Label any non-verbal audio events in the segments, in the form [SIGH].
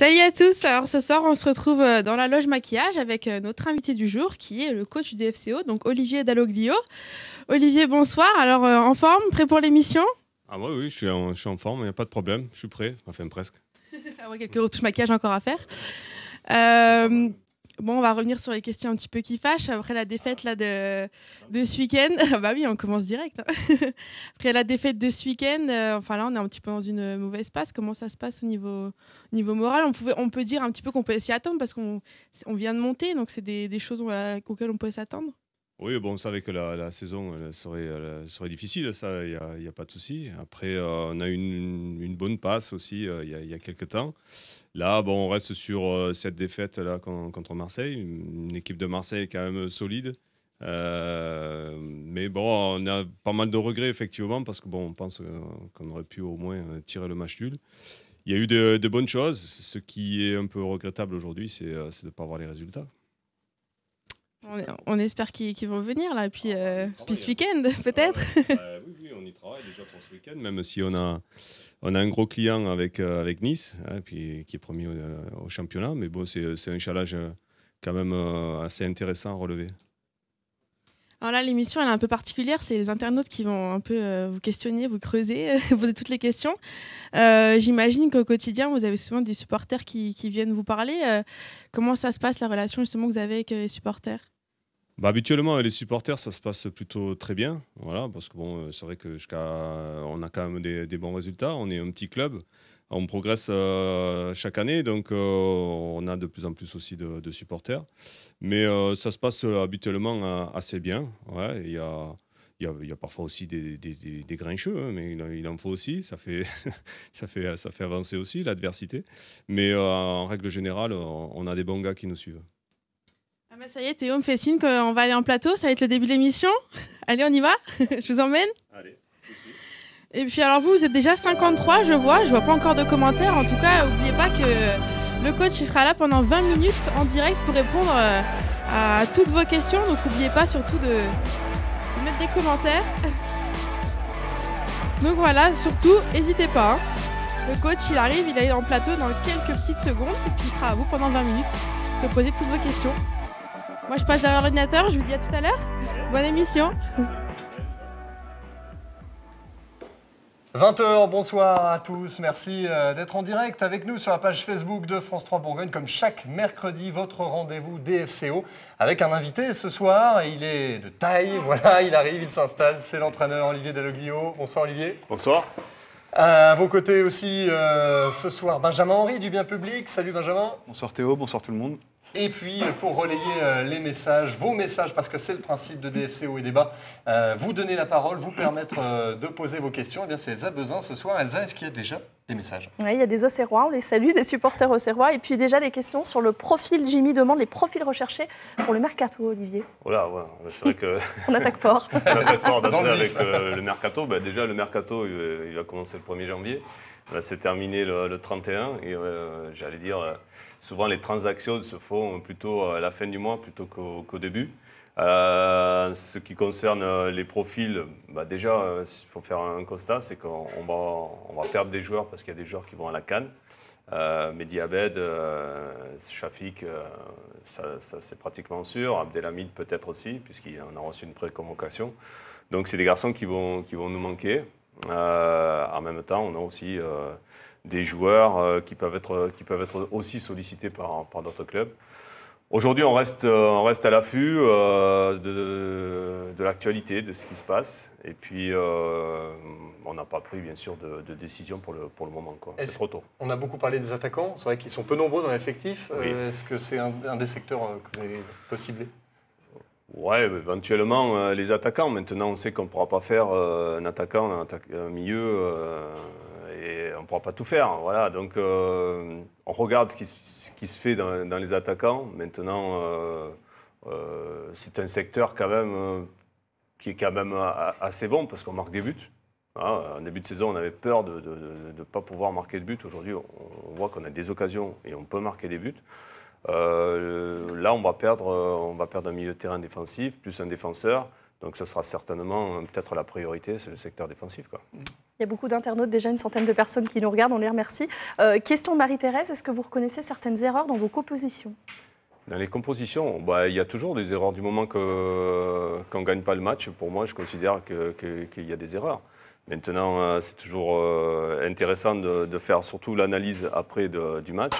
Salut à tous. Alors ce soir, on se retrouve euh, dans la loge maquillage avec euh, notre invité du jour qui est le coach du DFCO, donc Olivier Dalloglio. Olivier, bonsoir. Alors euh, en forme, prêt pour l'émission Ah moi oui, je suis en, forme, il n'y a pas de problème, je suis prêt, enfin presque. [LAUGHS] Ah quelques retouches maquillage encore à faire. Bon, on va revenir sur les questions un petit peu qui fâchent après la défaite là, de, de ce week-end. [LAUGHS] bah oui, on commence direct. Hein. [LAUGHS] après la défaite de ce week-end, euh, enfin là, on est un petit peu dans une mauvaise passe. Comment ça se passe au niveau, niveau moral on, pouvait, on peut dire un petit peu qu'on peut s'y attendre parce qu'on on vient de monter, donc c'est des, des, choses auxquelles on peut s'attendre. Oui, bon, on savait que la, saison serait, serait, difficile, ça, il n'y a, pas de souci. Après, euh, on a eu une, bonne passe aussi euh, il y, a quelques temps. Là, bon, on reste sur euh, cette défaite là, contre Marseille, une équipe de Marseille quand même solide. mais bon, on a pas mal de regrets, effectivement, parce que bon, on pense qu'on aurait pu au moins tirer le match nul. Il y a eu de, de bonnes choses. Ce qui est un peu regrettable aujourd'hui, c'est de ne pas avoir les résultats. On, espère qu'ils vont venir là, puis, ah, euh, puis ce week-end [LAUGHS] peut-être. oui, oui, on y travaille déjà pour ce week-end, même si on a, on a un gros client avec, euh, avec Nice, hein, puis, qui est promis au, euh, au championnat. Mais bon, c'est un challenge quand même assez intéressant à relever. Alors là, l'émission, elle est un peu particulière. C'est les internautes qui vont un peu euh, vous questionner, vous creuser, [LAUGHS] vous poser toutes les questions. Euh, j'imagine qu'au quotidien, vous avez souvent des supporters qui, viennent vous parler. Euh, comment ça se passe, la relation justement que vous avez avec les supporters bah, habituellement, les supporters, ça se passe plutôt très bien. Voilà, parce que bon, c'est vrai que jusqu'à, on a quand même des, bons résultats. On est un petit club on progresse euh, chaque année, donc euh, on a de plus en plus aussi de, supporters. Mais euh, ça se passe habituellement assez bien. il, y a, parfois aussi des, grincheux, hein, mais il, en faut aussi. Ça fait, [LAUGHS] ça fait, ça fait avancer aussi l'adversité. Mais en règle générale, on a des bons gars qui nous suivent. Ah ça y est, Théo me fait signe qu'on va aller en plateau. Ça va être le début de l'émission. [LAUGHS] Allez, on y va [LAUGHS] Je vous emmène Allez. Et puis alors vous, vous êtes déjà 53, je vois, je vois pas encore de commentaires. En tout cas, n'oubliez pas que le coach il sera là pendant 20 minutes en direct pour répondre euh, à toutes vos questions. Donc n'oubliez pas surtout de, mettre des commentaires. Donc voilà, surtout, n'hésitez pas. Hein. Le coach il arrive, il est en plateau dans quelques petites secondes et puis il sera à vous pendant 20 minutes pour poser toutes vos questions. Moi je passe derrière l'ordinateur, je vous dis à tout à l'heure. Bonne émission. 20h, bonsoir à tous. Merci euh, d'être en direct avec nous sur la page Facebook de France 3 Bourgogne, comme chaque mercredi, votre rendez-vous DFCO avec un invité ce soir. Il est de taille, [LAUGHS] voilà, il arrive, il s'installe. C'est l'entraîneur Olivier Dalloglio. Bonsoir Olivier. Bonsoir. À vos côtés aussi euh, ce soir, Benjamin Henry du Bien Public. Salut Benjamin. Bonsoir Théo, bonsoir tout le monde. Et puis, euh, pour relayer euh, les messages, vos messages, parce que c'est le principe de DFCO et débat, euh, vous donner la parole, vous permettre de poser vos questions, eh bien c'est Elsa besoin ce soir. Elsa, est-ce qu'il y a déjà des messages Oui, il y a des Auxerrois, on les salue, des supporters Auxerrois. Et puis déjà, les questions sur le profil, Jimmy demande les profils recherchés pour le mercato, Olivier. Voilà, oh c'est vrai que... [LAUGHS] on attaque fort. [LAUGHS] on attaque fort le avec le mercato. Bah, déjà, le mercato, il, a va le 1er janvier. Bah, c'est terminé le 31 et j'allais dire Souvent, les transactions se font plutôt euh, à la fin du mois plutôt qu'au début. Euh, ce qui concerne euh, les profils, bah, déjà, il faut faire un constat, c'est qu'on va, perdre des joueurs parce qu'il y a des joueurs qui vont à la canne. Euh, Mehdi Abed, Shafik, c'est pratiquement sûr. Abdelhamid peut-être aussi, puisqu'on a reçu une préconvocation. Donc c'est des garçons qui vont nous manquer. en même temps, on a aussi des joueurs euh, qui, peuvent être, qui peuvent être aussi sollicités par, d'autres clubs. Aujourd'hui, on reste, euh, on reste à l'affût euh, de, l'actualité, de ce qui se passe. Et puis, on n'a pas pris, bien sûr, de, décision pour le, pour le moment. C'est trop tôt. On a beaucoup parlé des attaquants. C'est vrai qu'ils sont peu nombreux dans l'effectif. Est-ce que c'est un, des secteurs que vous avez peut Ouais, éventuellement, les attaquants. Maintenant, on sait qu'on ne pourra pas faire un attaquant, un milieu et on ne pourra pas tout faire. Voilà. Donc, euh, on regarde ce qui, ce qui, se fait dans, les attaquants. Maintenant, euh, euh, c'est un secteur quand même qui est quand même assez bon parce qu'on marque des buts. Ah, en début de saison, on avait peur de ne pas pouvoir marquer de buts. Aujourd'hui, on, voit qu'on a des occasions et on peut marquer des buts. là, on va, perdre, on va perdre un milieu de terrain défensif, plus un défenseur. Donc ce sera certainement euh, peut-être la priorité, c'est le secteur défensif. Quoi. Mm. Il y a beaucoup d'internautes, déjà une centaine de personnes qui nous regardent, on les remercie. Euh, question de Marie-Thérèse, est-ce que vous reconnaissez certaines erreurs dans vos compositions dans les compositions, bah, il y a toujours des erreurs. Du moment euh, qu'on ne gagne pas le match, pour moi, je considère qu'il y a des erreurs. Maintenant, c'est toujours intéressant de, faire surtout l'analyse après du match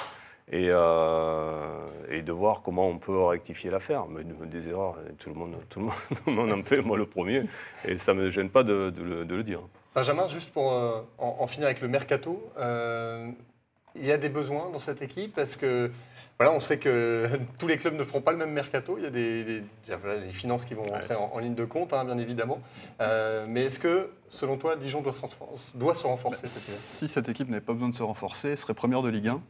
et, euh, et, de voir comment on peut rectifier l'affaire. Mais des erreurs, tout le monde, tout le monde, [LAUGHS] tout en fait, moi le premier, et ça ne me gêne pas de, le, dire. Benjamin, juste pour euh, en, finir avec le mercato, euh, il y a des besoins dans cette équipe Parce que voilà, on sait que [LAUGHS] tous les clubs ne feront pas le même mercato. Il y a des, finances qui vont rentrer en, ligne de compte, hein, bien évidemment. mais est-ce que, selon toi, Dijon doit se, doit se renforcer bah, Si cette équipe n'avait pas besoin de se renforcer, elle serait première de Ligue 1.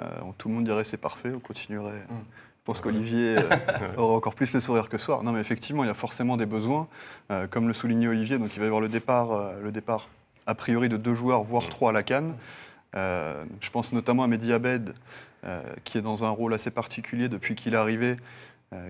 Euh, tout le monde dirait c'est parfait, on continuerait. Hum. Je pense ah qu'Olivier euh, [LAUGHS] aura encore plus le sourire que soir. Non, mais effectivement, il y a forcément des besoins. Euh, comme le soulignait Olivier, donc il va y avoir le départ, le départ a priori de deux joueurs, voire hum. trois à la canne. je pense notamment à Mehdi qui est dans un rôle assez particulier depuis qu'il est arrivé,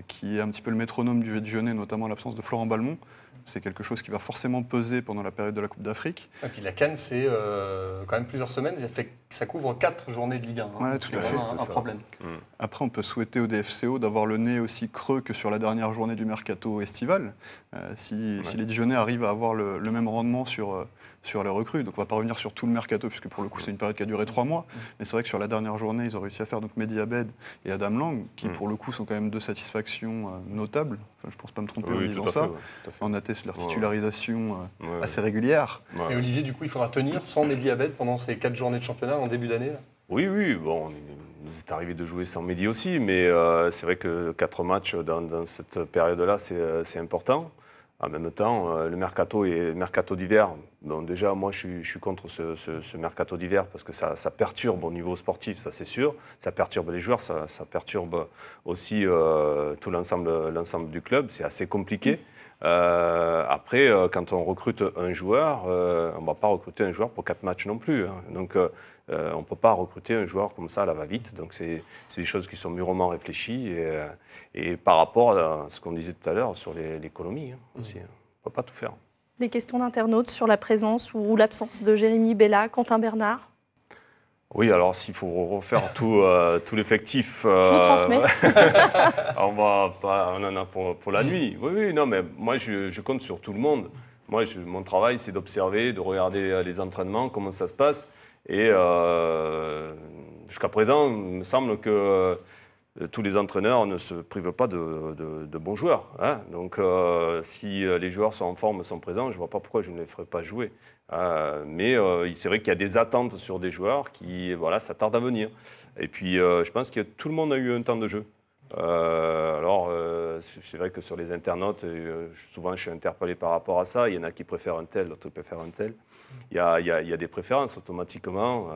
qui est un petit peu le métronome du jeu de notamment l'absence de Florent Balmont. C'est quelque chose qui va forcément peser pendant la période de la Coupe d'Afrique. Et puis la Cannes, c'est euh, quand même plusieurs semaines, ça, ça couvre quatre journées de Ligue 1. Hein. tout à fait. un problème. Mm. Après, on peut souhaiter au DFCO d'avoir le nez aussi creux que sur la dernière journée du mercato estival. Euh, si, les Dijonais arrivent à avoir le, le même rendement sur euh, sur les recrues. Donc on ne va pas revenir sur tout le mercato, puisque pour le coup, c'est une période qui a duré trois mois. Mais c'est vrai que sur la dernière journée, ils ont réussi à faire donc Mehdi Abed et Adam Lang, qui mm. pour le coup sont quand même deux satisfactions euh, notables. je ne pense pas me tromper en disant ça. on atteste leur titularisation euh, assez régulière. Et Olivier, du coup, il faudra tenir sans Mehdi Abed pendant ces quatre journées de championnat en début d'année Oui, oui. Bon, est nous est arrivé de jouer sans Mehdi aussi, mais euh, c'est vrai que quatre matchs dans cette période-là, c'est important. En même temps, euh, le mercato est mercato d'hiver, donc déjà, moi, je suis, contre ce, mercato d'hiver parce que ça, perturbe au niveau sportif, ça c'est sûr. Ça perturbe les joueurs, ça, perturbe aussi euh, tout l'ensemble, l'ensemble du club. C'est assez compliqué. Euh, après, euh, quand on recrute un joueur, euh, on ne va pas recruter un joueur pour quatre matchs non plus. Hein. Donc, on ne peut pas recruter un joueur comme ça à la va-vite. Donc, c'est des choses qui sont mûrement réfléchies. Et, par rapport à ce qu'on disait tout à l'heure sur l'économie hein, mm. aussi, hein. on ne peut pas tout faire. Des questions d'internautes sur la présence ou l'absence de Jérémy Bella, Quentin Bernard oui, alors s'il faut refaire tout, euh, tout l'effectif. Euh, [LAUGHS] on, va, pas, en a pour, la mm. nuit. Oui, oui, non, mais moi, je, compte sur tout le monde. Moi, mon travail, c'est d'observer, de regarder euh, les entraînements, comment ça se passe. Et jusqu'à présent, il me semble que euh, tous les entraîneurs ne se privent pas de, bons joueurs. Hein. Donc, euh, si euh, les joueurs sont en forme, sont présents, je ne vois pas pourquoi je ne les ferais pas jouer. Hein. mais c'est vrai qu'il y a des attentes sur des joueurs qui, voilà, ça tarde à venir. Et puis, je pense que tout le monde a eu un temps de jeu. alors, c'est vrai que sur les internautes, souvent je suis interpellé par rapport à ça. Il y en a qui préfèrent un tel, d'autres préfèrent un tel. il y a des préférences automatiquement.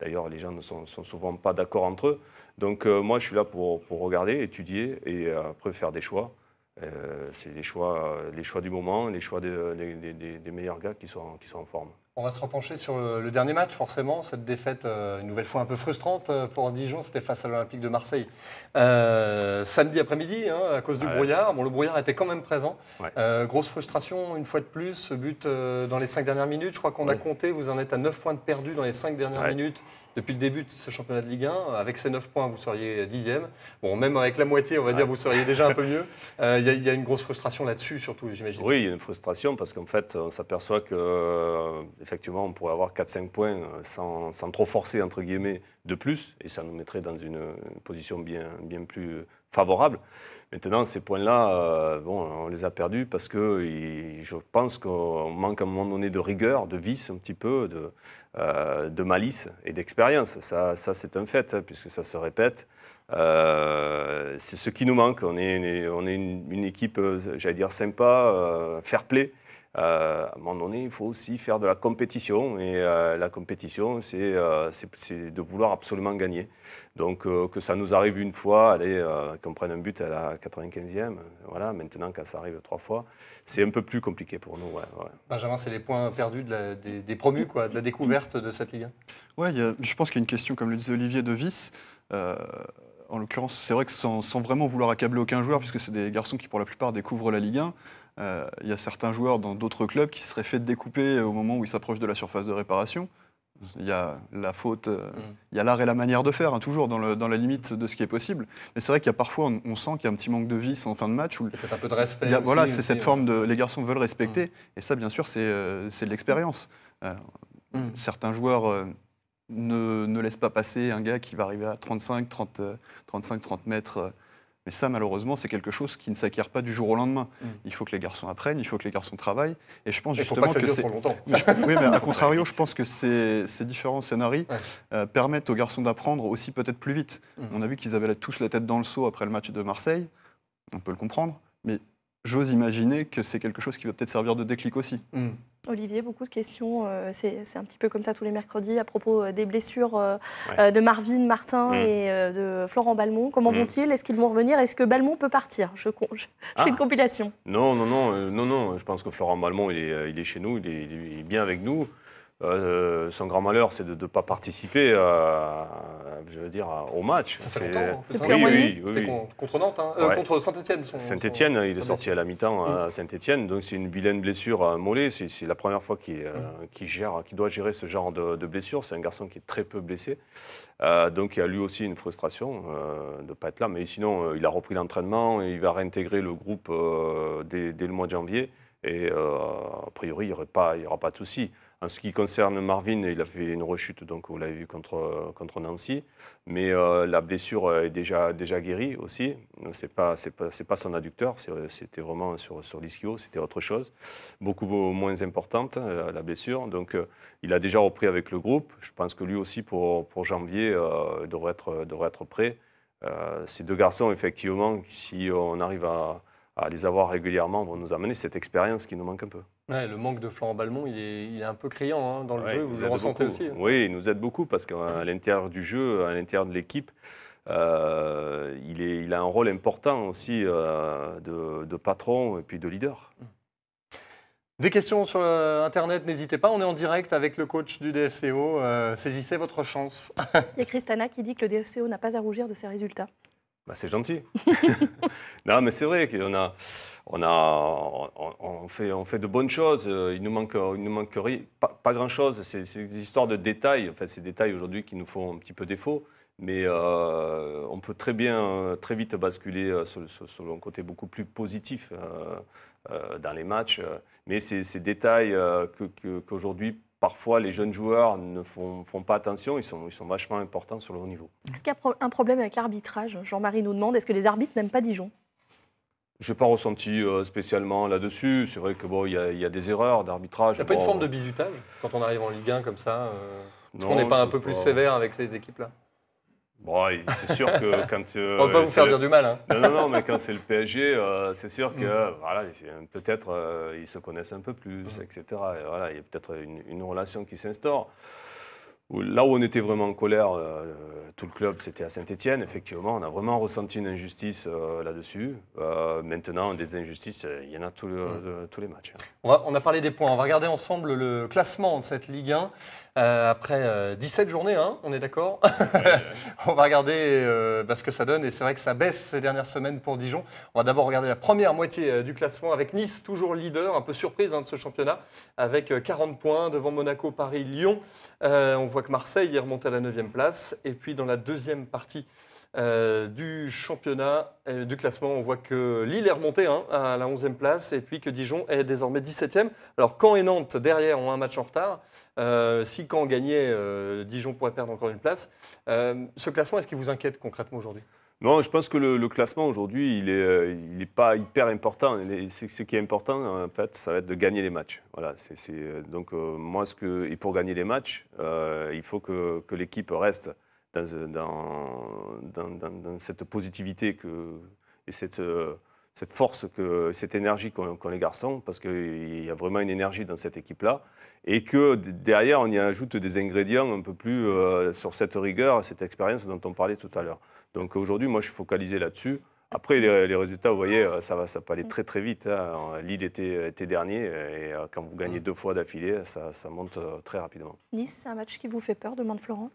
D'ailleurs, les gens ne sont, souvent pas d'accord entre eux. Donc euh, moi, je suis là pour, regarder, étudier et euh, après faire des choix. Euh, c'est les choix, les choix du moment, les choix des, meilleurs gars qui sont, qui sont en forme. On va se repencher sur le dernier match, forcément, cette défaite, euh, une nouvelle fois un peu frustrante euh, pour Dijon, c'était face à l'Olympique de Marseille. Euh, samedi après-midi, hein, à cause du brouillard, bon, le brouillard était quand même présent. grosse frustration, une fois de plus, ce but dans les cinq dernières minutes, je crois qu'on a compté, vous en êtes à 9 points de perdu dans les cinq dernières minutes. Depuis le début de ce championnat de Ligue 1, avec ces 9 points, vous seriez 10e. Bon, même avec la moitié, on va dire, vous seriez déjà un peu mieux. Il [LAUGHS] euh, y, a une grosse frustration là-dessus, surtout, j'imagine. Oui, il y a une frustration parce qu'en fait, on s'aperçoit qu'effectivement, euh, on pourrait avoir 4-5 points euh, sans, trop forcer, entre guillemets, de plus. Et ça nous mettrait dans une position bien, bien plus favorable. Maintenant, ces points-là, euh, on les a perdus parce que je pense qu'on manque à un moment donné de rigueur, de vice un petit peu, de, euh, malice et d'expérience. Ça, c'est un fait, hein, puisque ça se répète. Euh, c'est ce qui nous manque. On est, une équipe, j'allais dire, sympa, fair-play. Euh, à un moment donné, il faut aussi faire de la compétition. Et euh, la compétition, euh, c'est de vouloir absolument gagner. Donc que ça nous arrive une fois, allez, qu'on prenne un but à la 95e, voilà, maintenant quand ça arrive trois fois, c'est un peu plus compliqué pour nous. Benjamin, c'est les points perdus de des, promus, quoi, de la découverte de cette Ligue 1 Oui, je pense qu'il y a une question, comme le disait Olivier, Devis en l'occurrence, c'est vrai que sans, vraiment vouloir accabler aucun joueur, puisque c'est des garçons qui pour la plupart découvrent la Ligue 1, euh, il y a certains joueurs dans d'autres clubs qui seraient fait découper euh, au moment où ils s'approchent de la surface de réparation. Il y a la faute, euh, mm. il y a l'art et la manière de faire, hein, toujours dans, la limite de ce qui est possible. Mais c'est vrai qu'il y a parfois, on, sent qu'il y a un petit manque de vis en fin de match. Peut-être un peu de respect. voilà, c'est cette forme de. Les garçons veulent respecter. Mm. Et ça, bien sûr, c'est de l'expérience. Mm. Certains joueurs ne, laissent pas passer un gars qui va arriver à 35, 35, 30 mètres mais ça, malheureusement, c'est quelque chose qui ne s'acquiert pas du jour au lendemain. Mm. Il faut que les garçons apprennent, il faut que les garçons travaillent. Et je pense justement que, c'est. oui, mais à [LAUGHS] contrario, je pense que ces, différents scénarios euh, permettent aux garçons d'apprendre aussi peut-être plus vite. Mm. On a vu qu'ils avaient tous la tête dans le seau après le match de Marseille. On peut le comprendre. Mais j'ose imaginer que c'est quelque chose qui va peut-être servir de déclic aussi. Hmm. Olivier, beaucoup de questions. Euh, c'est un petit peu comme ça tous les mercredis à propos euh, des blessures euh, de Marvin Martin hmm. et de Florent Balmont. Comment hmm. vont-ils Est-ce qu'ils vont revenir Est-ce que Balmont peut partir Je, fais ah. une compilation. Non, non, non, non, non. Je pense que Florent Balmont, il est, il est chez nous, il est bien avec nous. Euh, son grand malheur, c'est de ne pas participer je veux dire, au match. Ça hein. oui, hein. contre Nantes, hein. euh, contre Saint-Etienne. Saint-Etienne, il est sorti à la mi-temps à mm. Saint-Etienne. Donc c'est une vilaine blessure à mollet. C'est la première fois qu'il euh, mm. gère, doit gérer ce genre de, blessure. C'est un garçon qui est très peu blessé. donc il a lui aussi une frustration de ne pas être là. Mais sinon, il a repris l'entraînement. Il va réintégrer le groupe dès, dès, le mois de janvier. Et a priori, il n'y aura pas de souci. En ce qui concerne Marvin, il a fait une rechute, donc vous l'avez vu contre, contre Nancy. Mais euh, la blessure est déjà, déjà guérie aussi. Ce n'est pas, c'est pas, son adducteur, c'était vraiment sur, sur l'ischio, c'était autre chose. Beaucoup moins importante, euh, la blessure. Donc euh, il a déjà repris avec le groupe. Je pense que lui aussi, pour, pour janvier, devrait, être, devrait être prêt. ces deux garçons, effectivement, si on arrive à à les avoir régulièrement vont nous amener cette expérience qui nous manque un peu. le manque de Florent Balmont, il est, il est un peu criant hein, dans le jeu, vous le ressentez aussi. Hein. Oui, il nous aide beaucoup parce qu'à l'intérieur du jeu, à l'intérieur de l'équipe, euh, il, est, il a un rôle important aussi euh, de, patron et puis de leader. Mm. Des questions sur euh, Internet, n'hésitez pas. On est en direct avec le coach du DFCO. saisissez votre chance. [LAUGHS] Il y a Christana qui dit que le DFCO n'a pas à rougir de ses résultats. Bah, c'est gentil. [LAUGHS] non, mais c'est vrai qu'on a, on a, on, fait, on fait de bonnes choses. Il nous manque, il nous manquerait pas, grand-chose. C'est des histoires de détails. Enfin, ces détails aujourd'hui qui nous font un petit peu défaut. Mais euh, on peut très bien, très vite basculer euh, sur, un côté beaucoup plus positif euh, dans les matchs. Mais c'est ces détails qu'aujourd'hui, que, parfois les jeunes joueurs ne font, pas attention, ils sont, vachement importants sur le haut niveau. Est-ce qu'il y a un problème avec l'arbitrage Jean-Marie nous demande, est-ce que les arbitres n'aiment pas Dijon je n'ai pas ressenti euh, spécialement là-dessus. C'est vrai que bon, il y, a des erreurs d'arbitrage. Il n'y a pas une forme de bizutage quand on arrive en Ligue 1 comme ça Est-ce euh, qu'on n'est pas un peu plus sévère avec ces équipes-là Bon, c'est sûr que [LAUGHS] quand. Euh, On va pas vous faire dire du mal. Hein. Non, non, non, mais quand c'est le PSG, euh, c'est sûr que mm. voilà, peut-être euh, ils se connaissent un peu plus, mm. etc. Et voilà, il y a peut-être une, une relation qui s'instaure là où on était vraiment en colère, euh, tout le club, c'était à Saint-Etienne, effectivement. On a vraiment ressenti une injustice euh, là-dessus. Euh, maintenant, des injustices, il y en a tous les mm. matchs. Hein. On, a parlé des points. On va regarder ensemble le classement de cette Ligue 1. après 17 journées, hein, on est d'accord [LAUGHS] On va regarder bah, ce que ça donne. Et c'est vrai que ça baisse ces dernières semaines pour Dijon. On va d'abord regarder la première moitié du classement avec Nice, toujours leader, un peu surprise hein, de ce championnat, avec 40 points devant Monaco, Paris, Lyon. on on voit que Marseille est remonté à la 9e place. Et puis dans la deuxième partie euh, du championnat, euh, du classement, on voit que Lille est remontée hein, à la 11e place et puis que Dijon est désormais 17e. Alors Caen et Nantes derrière ont un match en retard. Euh, si Caen gagnait, Dijon pourrait perdre encore une place. ce classement, est-ce qu'il vous inquiète concrètement aujourd'hui non, je pense que le, classement aujourd'hui, il n'est euh, pas hyper important. ce qui est important, en fait, ça va être de gagner les matchs. Voilà, euh, donc, euh, moi, ce que, et pour gagner les matchs, il faut que, l'équipe reste dans, cette positivité que, et cette, force, que, cette énergie qu'ont les garçons, parce qu'il y a vraiment une énergie dans cette équipe-là. Et que derrière, on y ajoute des ingrédients un peu plus sur cette rigueur, cette expérience dont on parlait tout à l'heure. Donc aujourd'hui, moi, je suis focalisé là-dessus. Après, les, résultats, vous voyez, euh, ça va, ça peut aller très très vite. Hein. Lille était, était, dernier et euh, quand vous gagnez mm. deux fois d'affilée, ça, monte euh, très rapidement. Nice, c'est un match qui vous fait peur, demande Florent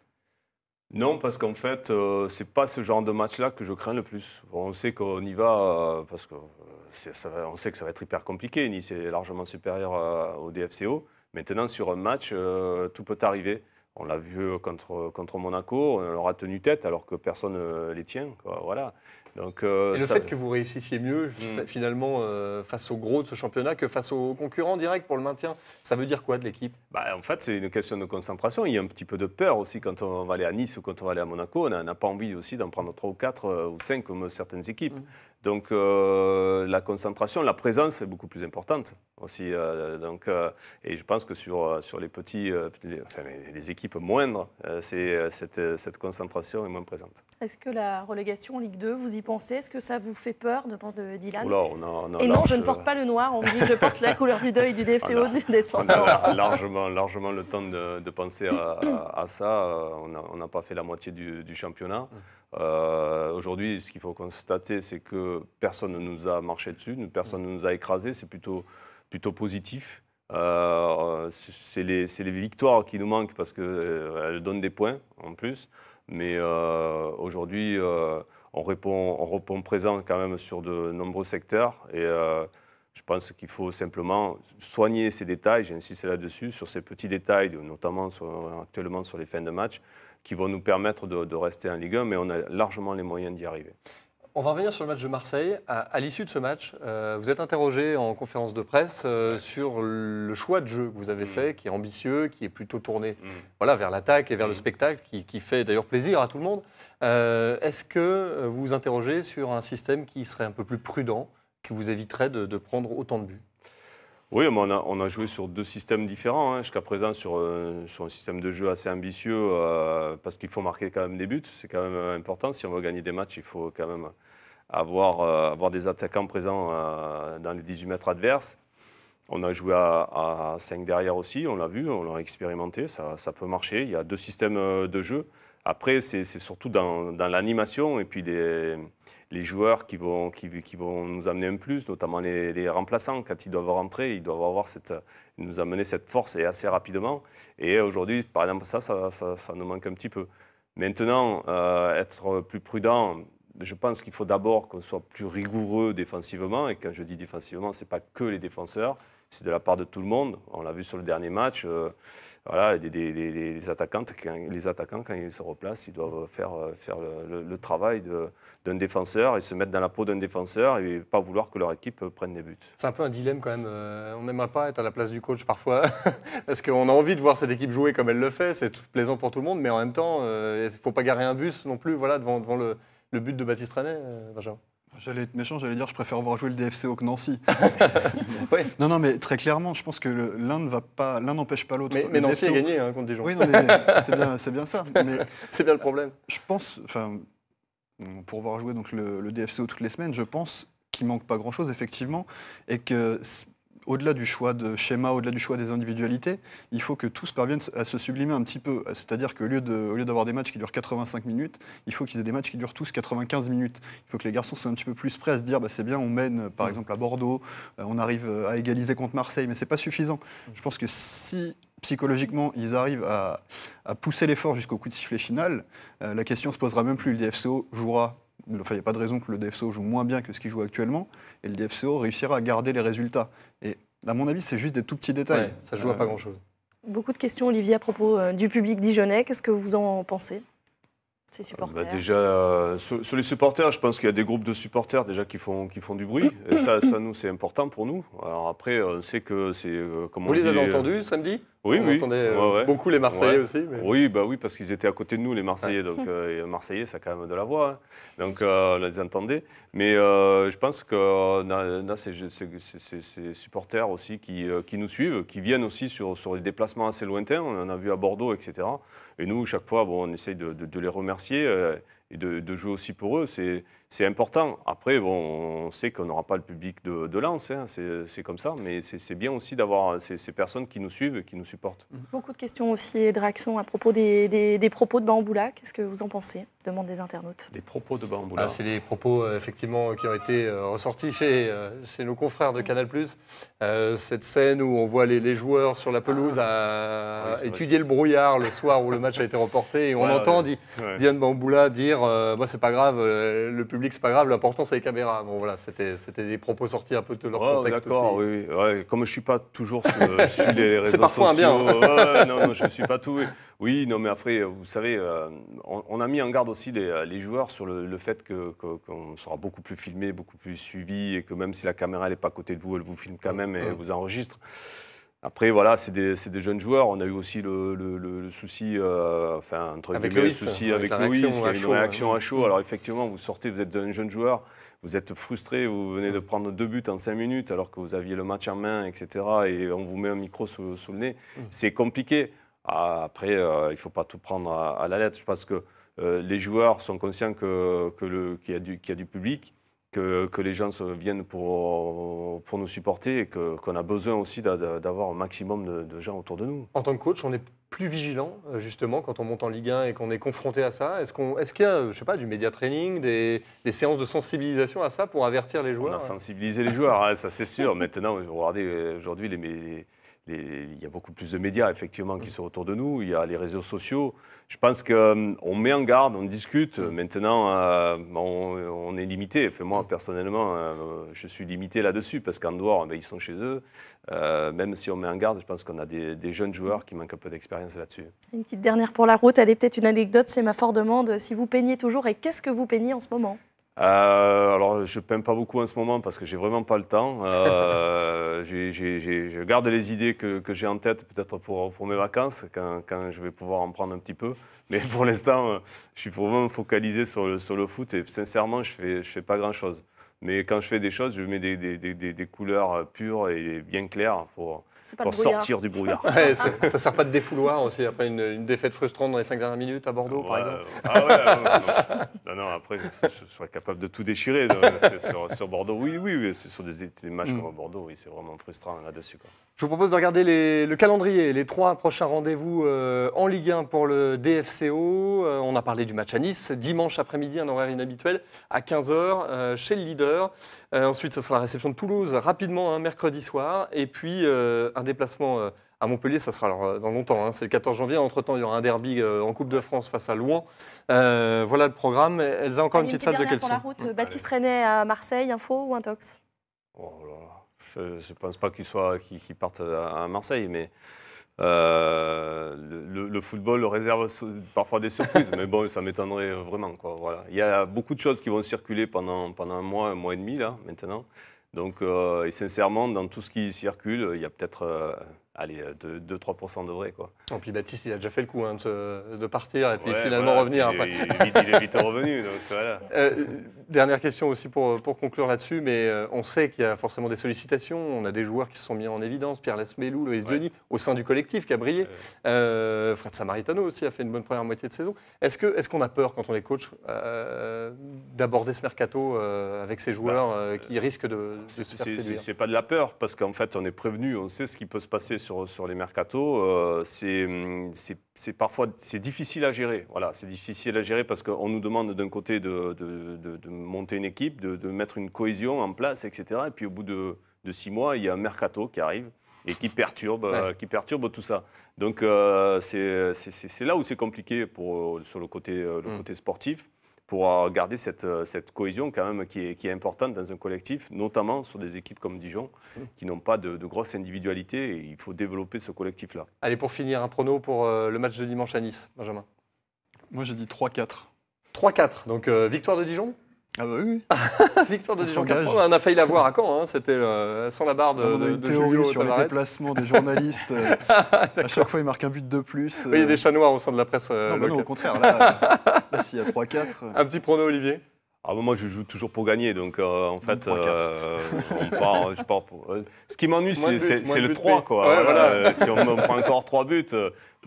Non, parce qu'en fait, ce c'est pas ce genre de match-là que je crains le plus. on sait qu'on y va parce que on sait que ça va être hyper compliqué. Nice est largement supérieur au DFCO. Maintenant, sur un match, tout peut arriver. On l'a vu contre, Monaco, on leur a tenu tête alors que personne ne euh, les tient. voilà. Donc, euh, Et le fait que vous réussissiez mieux hmm. finalement euh, face au gros de ce championnat que face aux concurrents directs pour le maintien, ça veut dire quoi de l'équipe bah, En fait, c'est une question de concentration. Il y a un petit peu de peur aussi quand on va aller à Nice ou quand on va aller à Monaco. On n'a pas envie aussi d'en prendre 3 ou 4 ou 5 comme certaines équipes. Hmm. Donc euh, la concentration, la présence est beaucoup plus importante aussi. Euh, donc, euh, et je pense que sur, sur les petits, enfin, les, équipes moindres, cette, cette, concentration est moins présente. Est-ce que la relégation en Ligue 2, vous y pensez Est-ce que ça vous fait peur de Dylan. et non, je ne porte pas le noir. On me dit que je porte la couleur du deuil du DFCO de décembre. On a largement, largement le temps de, penser à, ça. On n'a pas fait la moitié du championnat. Mm. Euh, aujourd'hui, ce qu'il faut constater, c'est que personne ne nous a marché dessus, personne ne nous a écrasé, c'est plutôt, plutôt positif. Euh, c'est les, les, victoires qui nous manquent parce qu'elles euh, donnent des points en plus. Mais aujourd'hui, on, répond, on répond présent quand même sur de nombreux secteurs. Et je pense qu'il faut simplement soigner ces détails, j'insiste là-dessus, sur ces petits détails, notamment actuellement sur les fins de match qui vont nous permettre de, rester en Ligue 1, mais on a largement les moyens d'y arriver. On va revenir sur le match de Marseille. À, l'issue de ce match, euh, vous êtes interrogé en conférence de presse euh, sur le choix de jeu que vous avez mm. fait, qui est ambitieux, qui est plutôt tourné mm. voilà, vers l'attaque et vers le mm. spectacle, qui, fait d'ailleurs plaisir à tout le monde. Euh, est-ce que vous vous interrogez sur un système qui serait un peu plus prudent, qui vous éviterait de, de prendre autant de buts oui, on a, joué sur deux systèmes différents. Hein. Jusqu'à présent, euh, sur, un système de jeu assez ambitieux, euh, parce qu'il faut marquer quand même des buts. C'est quand même euh, important. Si on veut gagner des matchs, il faut quand même avoir, des attaquants présents dans les 18 mètres adverses. On a joué à, 5 derrière aussi, on l'a vu, on l'a expérimenté, ça, peut marcher. Il y a deux systèmes de jeu. Après, c'est surtout dans, l'animation et puis les, joueurs qui vont, qui, vont nous amener un plus, notamment les, remplaçants. Quand ils doivent rentrer, ils doivent avoir cette, nous amener cette force et assez rapidement. Et aujourd'hui, par exemple, ça ça, nous manque un petit peu. Maintenant, euh, être plus prudent, je pense qu'il faut d'abord qu'on soit plus rigoureux défensivement. Et quand je dis défensivement, ce n'est pas que les défenseurs, c'est de la part de tout le monde. On l'a vu sur le dernier match. Euh, voilà, les, attaquants, les attaquants, quand ils se replacent, ils doivent faire, euh, faire le, travail d'un défenseur et se mettre dans la peau d'un défenseur et pas vouloir que leur équipe prenne des buts. C'est un peu un dilemme quand même. Euh, on n'aimerait pas être à la place du coach parfois [LAUGHS] parce qu'on a envie de voir cette équipe jouer comme elle le fait. C'est plaisant pour tout le monde, mais en même temps, il ne faut pas garer un bus non plus voilà, devant, devant le, but de Baptiste Ranet, J'allais être méchant, j'allais dire je préfère voir jouer le DFCO que Nancy. [LAUGHS] [LAUGHS] Non, non, mais très clairement, je pense que l'un ne pas, l'un n'empêche pas l'autre. Mais, Nancy a gagné hein, contre des Dijon. Oui, [LAUGHS] c'est bien, ça. c'est bien le problème. Je pense, enfin, pour voir jouer donc le, DFCO toutes les semaines, je pense qu'il manque pas grand-chose effectivement et que au-delà du choix de schéma, au-delà du choix des individualités, il faut que tous parviennent à se sublimer un petit peu. C'est-à-dire qu'au lieu d'avoir des matchs qui durent 85 minutes, il faut qu'ils aient des matchs qui durent tous 95 minutes. Il faut que les garçons soient un petit peu plus prêts à se dire bah, c'est bien, on mène par exemple à Bordeaux, euh, on arrive euh, à égaliser contre Marseille, mais c'est pas suffisant. Mm. Je pense que si psychologiquement, ils arrivent à, pousser l'effort jusqu'au coup de sifflet final, euh, la question se posera même plus. Le DFCO jouera il n'y a pas de raison que le DFCO joue moins bien que ce qu'il joue actuellement. Et le DFCO réussira à garder les résultats. Et à mon avis, c'est juste des tout petits détails. ça joue pas euh, grand-chose. Beaucoup de questions, Olivier, à propos euh, du public dijonnais. Qu'est-ce que vous en pensez ah, bah, déjà, euh, sur, les supporters, je pense qu'il y a des groupes de supporters déjà qui font, qui font du bruit. Et ça, nous, c'est important pour nous. Alors après, euh, on sait que c'est. Euh, Vous les avez entendus samedi oui, oui. beaucoup les Marseillais aussi. Oui, bah oui, parce qu'ils étaient à côté de nous, les Marseillais. Donc, les [LAUGHS] Marseillais, ça a quand même de la voix. Hein. Donc, on les entendait. Mais je pense que ces, supporters aussi qui, qui, nous suivent, qui viennent aussi sur, sur des déplacements assez lointains. On en a vu à Bordeaux, etc. Et nous, chaque fois, bon, on essaye de, les remercier euh, et de, de, jouer aussi pour eux c'est important. Après, bon, on sait qu'on n'aura pas le public de, de hein. c'est comme ça, mais c'est bien aussi d'avoir ces, personnes qui nous suivent et qui nous supportent. Mm-hmm. Beaucoup de questions aussi de réactions à propos des, propos de Bamboula. Qu'est-ce que vous en pensez Demande des internautes. Des propos de Bamboula ah, C'est les propos euh, effectivement qui ont été euh, ressortis euh, chez, nos confrères de mm. Canal+. cette scène où on voit les, joueurs sur la pelouse ah. à étudier le brouillard le soir où le match a été reporté et on entend ouais. Diane Bamboula dire moi c'est pas grave, le public c'est pas grave, l'important c'est les caméras. Bon voilà, c'était des propos sortis un peu de leur contexte D'accord, oui. comme je suis pas toujours sur, les réseaux sociaux, bien. non, je suis pas tout. Oui, non, mais après, vous savez, euh, on, a mis en garde aussi les, euh, joueurs sur le, fait qu'on que, sera beaucoup plus filmé, beaucoup plus suivi, et que même si la caméra n'est pas à côté de vous, elle vous filme quand mmh, même et mmh. vous enregistre. Après, voilà, c'est des, jeunes joueurs. On a eu aussi le, souci, euh, enfin, entre guillemets, le souci avec, avec qui a une réaction à chaud. Alors, effectivement, vous sortez, vous êtes un jeune joueur, vous êtes frustré, vous venez de prendre deux buts en cinq minutes alors que vous aviez le match en main, etc. Et on vous met un micro sous, le nez. Mm. C'est compliqué. Ah, après, euh, il ne faut pas tout prendre à, la lettre. Je pense que euh, les joueurs sont conscients qu'il que y, a du public que, les gens viennent pour, pour nous supporter et qu'on a besoin aussi d'avoir un maximum de, gens autour de nous. En tant que coach, on est plus vigilant euh, justement quand on monte en Ligue 1 et qu'on est confronté à ça. Est-ce qu'il est qu'il y a euh, je sais pas, du média training, des, séances de sensibilisation à ça pour avertir les joueurs On a sensibilisé les joueurs, hein, ça c'est sûr. [LAUGHS] Maintenant, regardez euh, aujourd'hui les, les il y a beaucoup plus de médias, effectivement, qui mm. sont autour de nous. Il y a les réseaux sociaux. Je pense qu'on euh, met en garde, on discute. Mm. Maintenant, euh, on, est limité. moi, mm. personnellement, euh, je suis limité là-dessus parce qu'en dehors, ben, ils sont chez eux. même si on met en garde, je pense qu'on a des, des, jeunes joueurs qui manquent un peu d'expérience là-dessus. Une petite dernière pour la route. Elle est peut-être une anecdote. C'est ma forte demande. Si vous peignez toujours, et qu'est-ce que vous peignez en ce moment euh, alors, je peins pas beaucoup en ce moment parce que j'ai vraiment pas le temps. Euh, [LAUGHS] je garde les idées que, que j'ai en tête, peut-être pour, pour, mes vacances, quand, quand, je vais pouvoir en prendre un petit peu. Mais pour l'instant, euh, je suis vraiment focalisé sur le, sur le foot et sincèrement, je fais, je fais pas grand-chose. Mais quand je fais des choses, je mets des, des, des, des couleurs pures et bien claires pour, pour sortir du brouillard. [LAUGHS] ça ne sert pas de défouloir aussi, après une, une, défaite frustrante dans les cinq dernières minutes à Bordeaux, par exemple ah, ah ouais, non, non, après, je, serais capable de tout déchirer sur, Bordeaux. Oui, oui, oui sur des, matchs comme à mm. Bordeaux, oui, c'est vraiment frustrant hein, là-dessus. Je vous propose de regarder le calendrier, les trois prochains rendez-vous euh, en Ligue 1 pour le DFCO. Euh, on a parlé du match à Nice, dimanche après-midi, un horaire inhabituel, à 15h, euh, chez le leader. ensuite, ce sera la réception de Toulouse, rapidement, un hein, mercredi soir. Et puis, un déplacement euh, à Montpellier, ça sera euh, dans longtemps, hein, c'est le 14 janvier. Entre-temps, il y aura un derby euh, en Coupe de France face à l'Ouen. voilà le programme. ont encore une, petite, salle de questions. pour la route, Baptiste René à Marseille, info ou un tox oh Je ne pense pas qu'il soit qui parte à Marseille, mais le, football réserve parfois des surprises. [LAUGHS] mais bon, ça m'étonnerait vraiment. Quoi, Il y a beaucoup de choses qui vont circuler pendant, pendant un mois, un mois et demi, là, maintenant. Donc, euh, et sincèrement, dans tout ce qui circule, il y a peut-être euh, allez, 2-3% euh, de vrai. Quoi. Et puis Baptiste, il a déjà fait le coup hein, de, partir et puis finalement revenir. Il, est vite revenu. Donc, voilà. [LAUGHS] Euh, dernière question aussi pour, pour conclure là-dessus, mais euh, on sait qu'il y a forcément des sollicitations. On a des joueurs qui se sont mis en évidence, Pierre Lasmelou, Loïs ouais. au sein du collectif qui a brillé. Fred Samaritano aussi a fait une bonne première moitié de saison. Est-ce qu'on est qu'on a peur quand on est coach d'aborder ce mercato avec ces joueurs bah, qui risquent de, se faire C'est pas de la peur, parce qu'en fait, on est prévenu, on sait ce qui peut se passer sur, sur les mercato, euh, c'est parfois c'est difficile à gérer. Voilà, c'est difficile à gérer parce qu'on nous demande d'un côté de, de, de, monter une équipe, de, mettre une cohésion en place, etc. Et puis au bout de, six mois, il y a un mercato qui arrive et qui perturbe, euh, qui perturbe tout ça. Donc euh, c'est là où c'est compliqué pour, sur le côté, le mm. côté sportif pour garder euh, cette, cohésion quand même qui est, importante dans un collectif, notamment sur des équipes comme Dijon, mmh. qui n'ont pas de, grosse individualité. il faut développer ce collectif-là. Allez, pour finir, un prono pour euh, le match de dimanche à Nice, Benjamin Moi, j'ai dit 3-4. 3-4, donc euh, victoire de Dijon ah bah oui. Victoire de Dijon on a failli la voir à quand hein, c'était euh, sans la barre de. une théorie Julio sur les déplacements des journalistes. Euh, [LAUGHS] à chaque fois, il marque un but de plus. Oui, il y a euh. des chats noirs au sein de la presse. non, bah non, au contraire, là, s'il y a 3-4. Un petit prono, Olivier ah bah, moi, je joue toujours pour gagner, donc en mmh, fait, on part, je Ce qui m'ennuie, c'est le 3, quoi. voilà. si on prend encore 3 buts,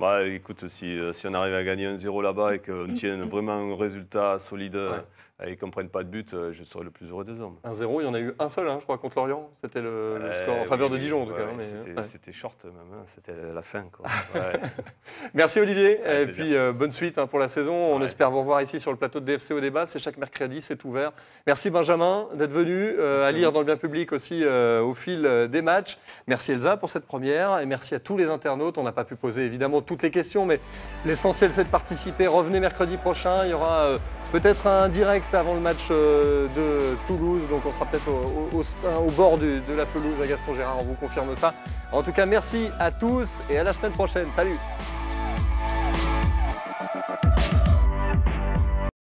bah, écoute, si, euh, si, on arrive à gagner un zéro là-bas et qu'on [COUGHS] tienne vraiment un résultat solide euh, et qu'on ne prenne pas de but, euh, je serai le plus heureux des hommes. Un 0 il y en a eu un seul, hein, je crois, contre l'Orient. C'était le, score en faveur de Dijon, en tout cas. Hein, c'était short, même. Hein, c'était la fin. [LAUGHS] Merci, Olivier. et puis, bonne suite pour la saison. On espère vous revoir ici sur le plateau de DFC au débat. C'est chaque mercredi, c'est ouvert. Merci, Benjamin, d'être venu. à lire dans le bien public aussi au fil des matchs. Merci, Elsa, pour cette première. Et merci à tous les internautes. On n'a pas pu poser, évidemment, toutes les questions, mais l'essentiel c'est de participer. Revenez mercredi prochain, il y aura euh, peut-être un direct avant le match euh, de Toulouse, donc on sera peut-être au, bord de la pelouse à Gaston Gérard, on vous confirme ça. En tout cas, merci à tous et à la semaine prochaine. Salut